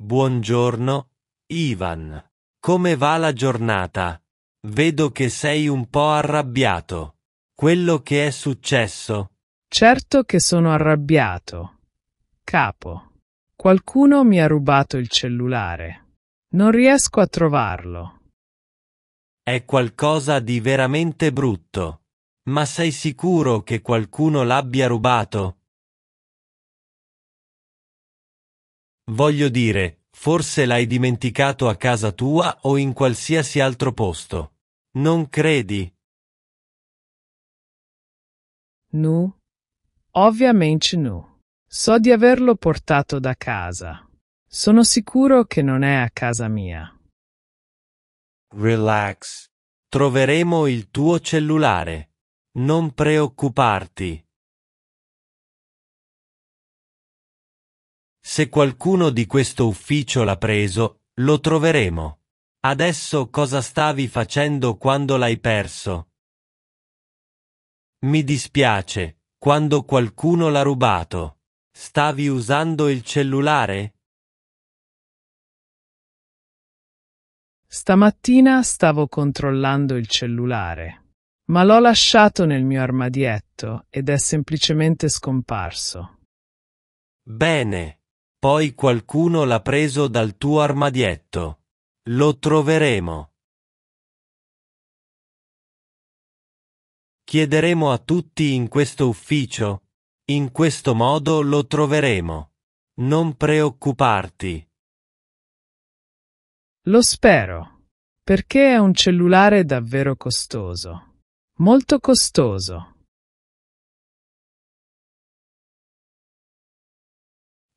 Buongiorno, Ivan. Come va la giornata? Vedo che sei un po' arrabbiato. Quello che è successo? Certo che sono arrabbiato. Capo. Qualcuno mi ha rubato il cellulare. Non riesco a trovarlo. È qualcosa di veramente brutto. Ma sei sicuro che qualcuno l'abbia rubato? Voglio dire, forse l'hai dimenticato a casa tua o in qualsiasi altro posto. Non credi? No. Ovviamente no. So di averlo portato da casa. Sono sicuro che non è a casa mia. Relax. Troveremo il tuo cellulare. Non preoccuparti. Se qualcuno di questo ufficio l'ha preso, lo troveremo. Adesso cosa stavi facendo quando l'hai perso? Mi dispiace, quando qualcuno l'ha rubato. Stavi usando il cellulare? Stamattina stavo controllando il cellulare, ma l'ho lasciato nel mio armadietto ed è semplicemente scomparso. Bene. Poi qualcuno l'ha preso dal tuo armadietto. Lo troveremo. Chiederemo a tutti in questo ufficio. In questo modo lo troveremo. Non preoccuparti. Lo spero, perché è un cellulare davvero costoso. Molto costoso.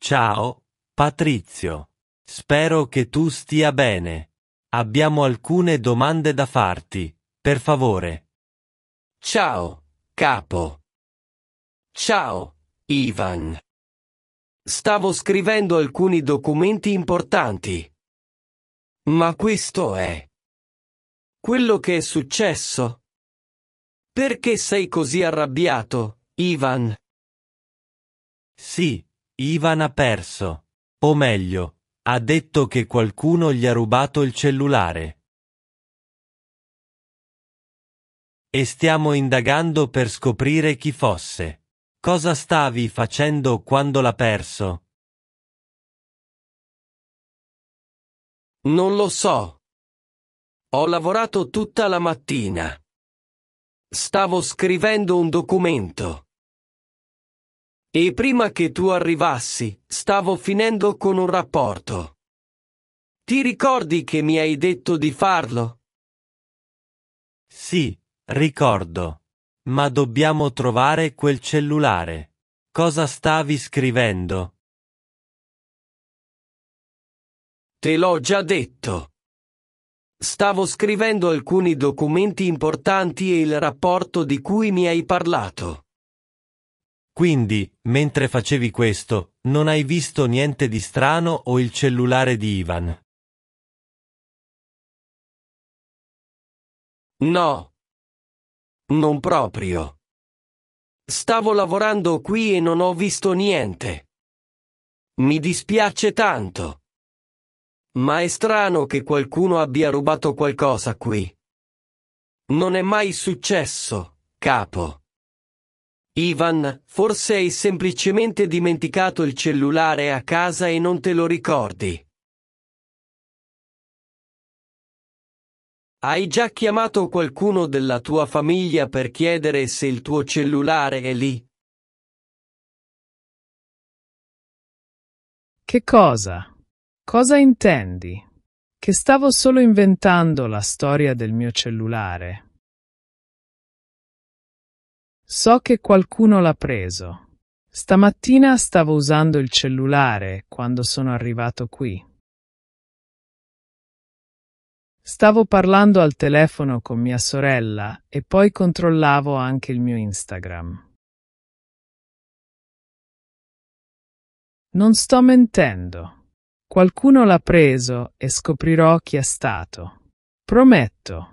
Ciao, Patrizio. Spero che tu stia bene. Abbiamo alcune domande da farti, per favore. Ciao, capo. Ciao, Ivan. Stavo scrivendo alcuni documenti importanti. Ma questo è. Quello che è successo. Perché sei così arrabbiato, Ivan? Sì, Ivan ha perso. O meglio, ha detto che qualcuno gli ha rubato il cellulare. E stiamo indagando per scoprire chi fosse. Cosa stavi facendo quando l'ha perso? Non lo so. Ho lavorato tutta la mattina. Stavo scrivendo un documento. E prima che tu arrivassi, stavo finendo con un rapporto. Ti ricordi che mi hai detto di farlo? Sì, ricordo. Ma dobbiamo trovare quel cellulare. Cosa stavi scrivendo? Te l'ho già detto. Stavo scrivendo alcuni documenti importanti e il rapporto di cui mi hai parlato. Quindi, mentre facevi questo, non hai visto niente di strano o il cellulare di Ivan? No. Non proprio. Stavo lavorando qui e non ho visto niente. Mi dispiace tanto. Ma è strano che qualcuno abbia rubato qualcosa qui. Non è mai successo, capo. Ivan, forse hai semplicemente dimenticato il cellulare a casa e non te lo ricordi. Hai già chiamato qualcuno della tua famiglia per chiedere se il tuo cellulare è lì? Che cosa? Cosa intendi? Che stavo solo inventando la storia del mio cellulare. So che qualcuno l'ha preso. Stamattina stavo usando il cellulare quando sono arrivato qui. Stavo parlando al telefono con mia sorella e poi controllavo anche il mio Instagram. Non sto mentendo. Qualcuno l'ha preso e scoprirò chi è stato. Prometto.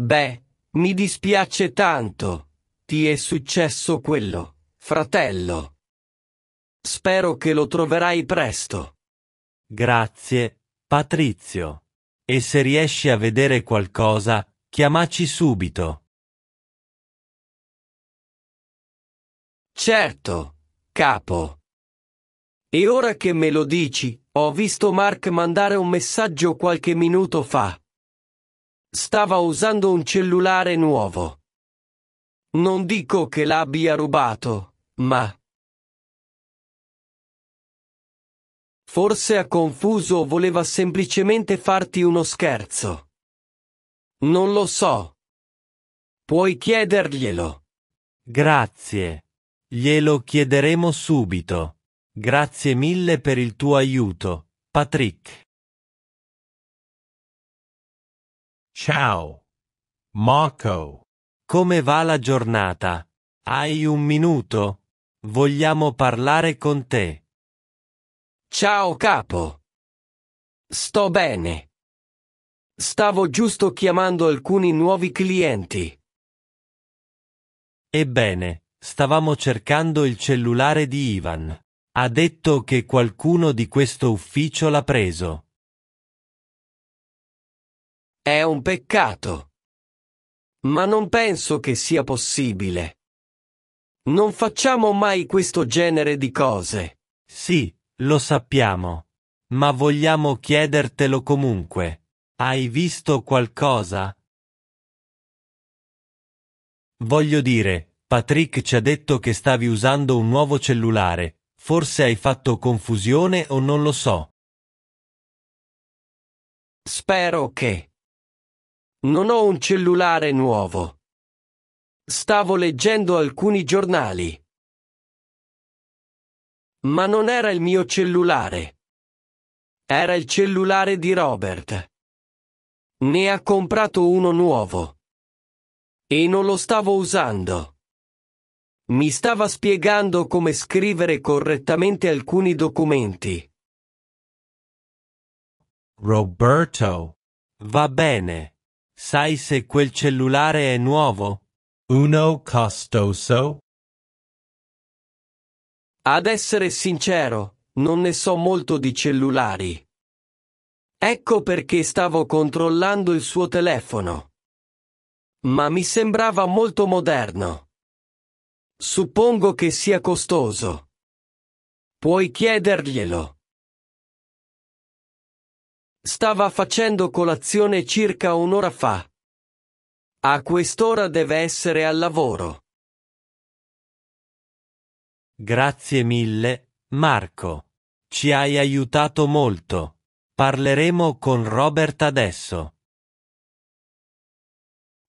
Beh, mi dispiace tanto. Ti è successo quello, fratello. Spero che lo troverai presto. Grazie, Patrizio. E se riesci a vedere qualcosa, chiamaci subito. Certo, capo. E ora che me lo dici, ho visto Mark mandare un messaggio qualche minuto fa stava usando un cellulare nuovo. Non dico che l'abbia rubato, ma... Forse ha confuso o voleva semplicemente farti uno scherzo. Non lo so. Puoi chiederglielo. Grazie. Glielo chiederemo subito. Grazie mille per il tuo aiuto, Patrick. Ciao. Marco. Come va la giornata? Hai un minuto? Vogliamo parlare con te. Ciao capo. Sto bene. Stavo giusto chiamando alcuni nuovi clienti. Ebbene, stavamo cercando il cellulare di Ivan. Ha detto che qualcuno di questo ufficio l'ha preso. È un peccato. Ma non penso che sia possibile. Non facciamo mai questo genere di cose. Sì, lo sappiamo. Ma vogliamo chiedertelo comunque. Hai visto qualcosa? Voglio dire, Patrick ci ha detto che stavi usando un nuovo cellulare, forse hai fatto confusione o non lo so. Spero che. Non ho un cellulare nuovo. Stavo leggendo alcuni giornali. Ma non era il mio cellulare. Era il cellulare di Robert. Ne ha comprato uno nuovo. E non lo stavo usando. Mi stava spiegando come scrivere correttamente alcuni documenti. Roberto. Va bene. Sai se quel cellulare è nuovo? Uno costoso? Ad essere sincero, non ne so molto di cellulari. Ecco perché stavo controllando il suo telefono. Ma mi sembrava molto moderno. Suppongo che sia costoso. Puoi chiederglielo. Stava facendo colazione circa un'ora fa. A quest'ora deve essere al lavoro. Grazie mille, Marco. Ci hai aiutato molto. Parleremo con Robert adesso.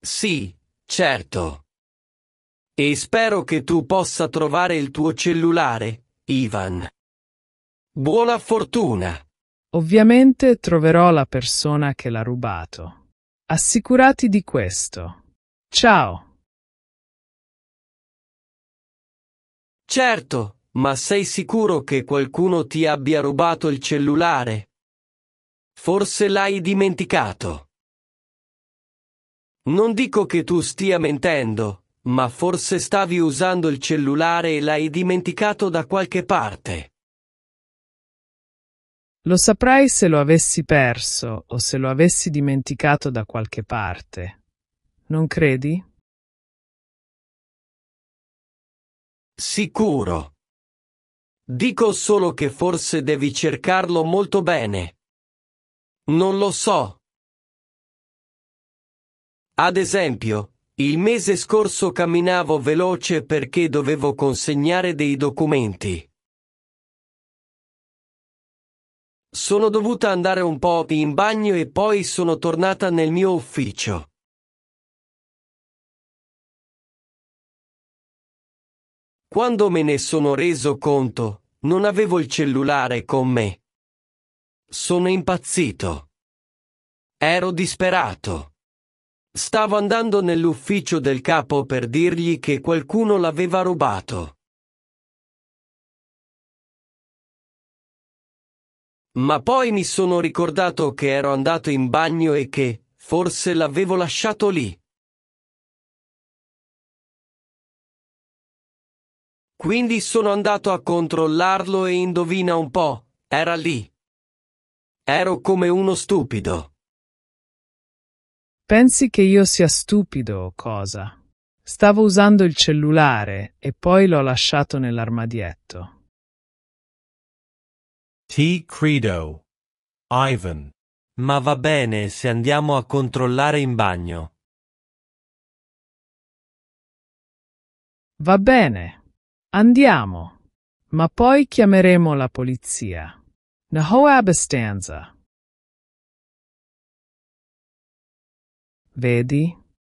Sì, certo. E spero che tu possa trovare il tuo cellulare, Ivan. Buona fortuna! Ovviamente troverò la persona che l'ha rubato. Assicurati di questo. Ciao. Certo, ma sei sicuro che qualcuno ti abbia rubato il cellulare? Forse l'hai dimenticato. Non dico che tu stia mentendo, ma forse stavi usando il cellulare e l'hai dimenticato da qualche parte. Lo saprai se lo avessi perso o se lo avessi dimenticato da qualche parte. Non credi? Sicuro. Dico solo che forse devi cercarlo molto bene. Non lo so. Ad esempio, il mese scorso camminavo veloce perché dovevo consegnare dei documenti. Sono dovuta andare un po' in bagno e poi sono tornata nel mio ufficio. Quando me ne sono reso conto, non avevo il cellulare con me. Sono impazzito. Ero disperato. Stavo andando nell'ufficio del capo per dirgli che qualcuno l'aveva rubato. Ma poi mi sono ricordato che ero andato in bagno e che, forse l'avevo lasciato lì. Quindi sono andato a controllarlo e indovina un po', era lì. Ero come uno stupido. Pensi che io sia stupido o cosa? Stavo usando il cellulare e poi l'ho lasciato nell'armadietto. T. Credo. Ivan. Ma va bene se andiamo a controllare in bagno. Va bene. Andiamo. Ma poi chiameremo la polizia. abbastanza. Vedi?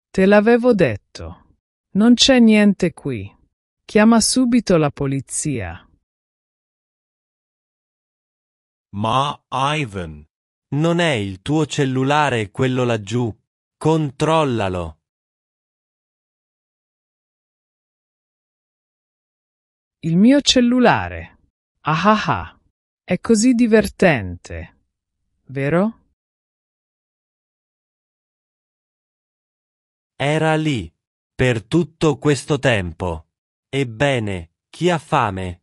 Te l'avevo detto. Non c'è niente qui. Chiama subito la polizia. Ma Ivan, non è il tuo cellulare quello laggiù. Controllalo. Il mio cellulare. Ah ah ah. È così divertente. Vero? Era lì, per tutto questo tempo. Ebbene, chi ha fame?